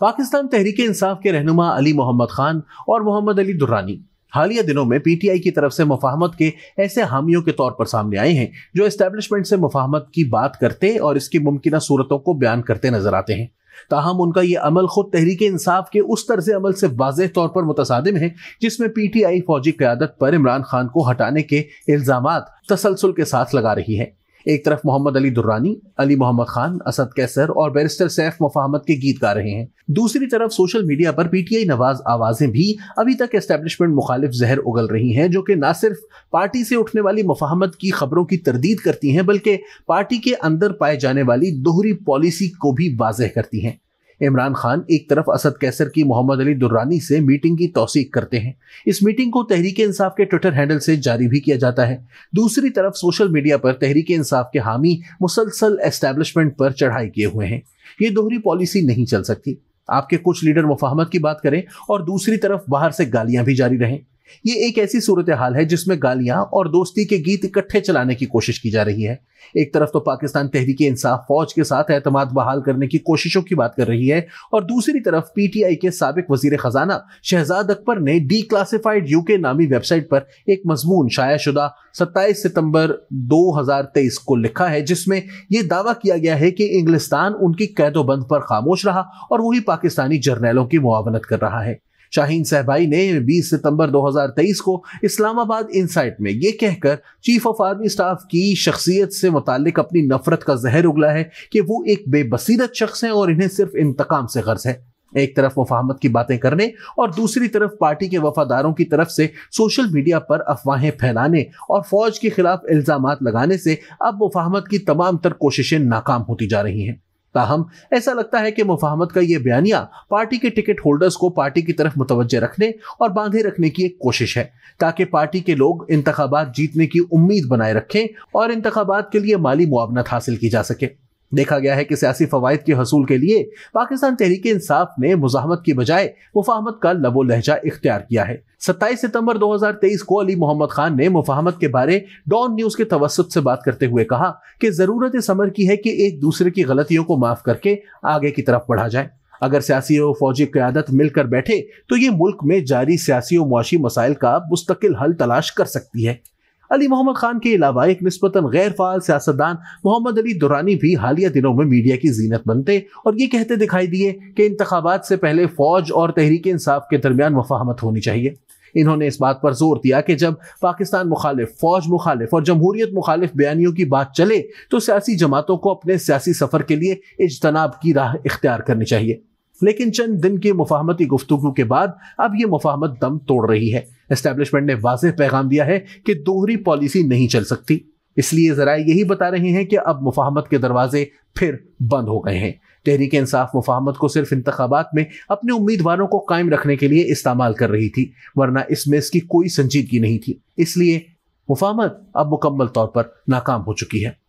पाकिस्तान तहरीक इंसाफ के रहनुमा अली मोहम्मद खान और मोहम्मद अली दुर्रानी हालिया दिनों में पीटीआई की तरफ से मुफाहमत के ऐसे हामियों के तौर पर सामने आए हैं जो इस्टेब्लिशमेंट से मुफाहमत की बात करते और इसकी मुमकिन सूरतों को बयान करते नजर आते हैं ताहम उनका यह अमल खुद तहरीक इंसाफ के उस तर्ज अमल से वाज तौर पर मुतदम है जिसमें पी टी आई फौजी क्यादत पर इमरान खान को हटाने के इल्जाम तसलसल के साथ लगा रही है एक तरफ मोहम्मद अली दुर्रानी अली मोहम्मद खान असद कैसर और बैरिस्टर सैफ मफाहमत के गीत गा रहे हैं दूसरी तरफ सोशल मीडिया पर पीटीआई नवाज आवाजें भी अभी तक एस्टेब्लिशमेंट मुखालिफ जहर उगल रही हैं जो कि ना सिर्फ पार्टी से उठने वाली मुफाहमत की खबरों की तरदीद करती हैं बल्कि पार्टी के अंदर पाए जाने वाली दोहरी पॉलिसी को भी वाजह करती हैं इमरान खान एक तरफ असद कैसर की मोहम्मद अली दुर्रानी से मीटिंग की तोसीक करते हैं इस मीटिंग को तहरीक इंसाफ के ट्विटर हैंडल से जारी भी किया जाता है दूसरी तरफ सोशल मीडिया पर तहरीक इंसाफ के हामी मुसलसल एस्टेब्लिशमेंट पर चढ़ाई किए हुए हैं ये दोहरी पॉलिसी नहीं चल सकती आपके कुछ लीडर मुफाहमत की बात करें और दूसरी तरफ बाहर से गालियां भी जारी रहें ये एक ऐसी सूरत हाल है जिसमें गालियां और दोस्ती के गीत इकट्ठे चलाने की कोशिश की जा रही है एक तरफ तो पाकिस्तान तहरीक इंसाफ फौज के साथ एतमाद बहाल करने की कोशिशों की बात कर रही है और दूसरी तरफ पीटीआई के सबक वजीर खजाना शहजाद अकबर ने डी क्लासीफाइड यूके नामी वेबसाइट पर एक मजमून शाया शुदा सत्ताईस सितंबर तेईस को लिखा है जिसमें यह दावा किया गया है कि इंग्लिस्तान उनकी कैदोबंद पर खामोश रहा और वही पाकिस्तानी जर्नैलों की मुआवनत कर रहा है शाहीन सहबाई ने 20 सितंबर 2023 को इस्लामाबाद इंसाइट में ये कहकर चीफ ऑफ आर्मी स्टाफ की शख्सियत से मुतालिक अपनी नफरत का जहर उगला है कि वो एक बेबसीरत शख्स हैं और इन्हें सिर्फ इंतकाम से गर्ज है एक तरफ मुफाहमत की बातें करने और दूसरी तरफ पार्टी के वफादारों की तरफ से सोशल मीडिया पर अफवाहें फैलाने और फौज के खिलाफ इल्जाम लगाने से अब मुफाहमत की तमाम तर कोशिशें नाकाम होती जा रही हैं ताहम ऐसा लगता है कि मुफाहमत का यह बयानिया पार्टी के टिकट होल्डर्स को पार्टी की तरफ मुतवजह रखने और बांधे रखने की एक कोशिश है ताकि पार्टी के लोग इंतबात जीतने की उम्मीद बनाए रखें और इंतबात के लिए माली मुआवनत हासिल की जा सके देखा गया है कि सियासी फवायद के हसूल के लिए पाकिस्तान तहरीक इंसाफ ने मुजामत की बजाय मुफाहमत का लबो लहजा इख्तियार किया है 27 सितंबर 2023 को अली मोहम्मद खान ने मुफाहमत के बारे डॉन न्यूज के तवसत से बात करते हुए कहा कि जरूरत इस अमर की है कि एक दूसरे की गलतियों को माफ करके आगे की तरफ बढ़ा जाए अगर सियासी और फौजी क्यादत मिलकर बैठे तो ये मुल्क में जारी सियासी और मुआशी मसाइल का मुस्तकिल हल तलाश कर सकती है अली मोहम्मद खान के अलावा एक नस्बता गैर फाल सियासतदान मोहम्मद अली दुरानी भी हालिया दिनों में मीडिया की जीनत बनते और ये कहते दिखाई दिए कि इंतबात से पहले फौज और तहरीक इंसाफ के दरमियान मफाहमत होनी चाहिए इन्होंने इस बात पर जोर दिया कि जब पाकिस्तान मुखालिफ फौज मुखालिफ और जमहूरियत मुखालिफ बयानियों की बात चले तो सियासी जमातों को अपने सियासी सफर के लिए इजतनाब की राह इख्तियार करनी चाहिए लेकिन चंद दिन की मुफाहमती गुफ्तु के बाद अब ये मुफाहमत दम तोड़ रही है एस्टेब्लिशमेंट ने वाजह पैगाम दिया है कि दोहरी पॉलिसी नहीं चल सकती इसलिए जरा यही बता रहे हैं कि अब मुफाहमत के दरवाजे फिर बंद हो गए हैं तहरीक इंसाफ मुफाहमत को सिर्फ इंतबात में अपने उम्मीदवारों को कायम रखने के लिए इस्तेमाल कर रही थी वरना इसमें इसकी कोई संजीदगी नहीं थी इसलिए मुफाहमत अब मुकम्मल तौर पर नाकाम हो चुकी है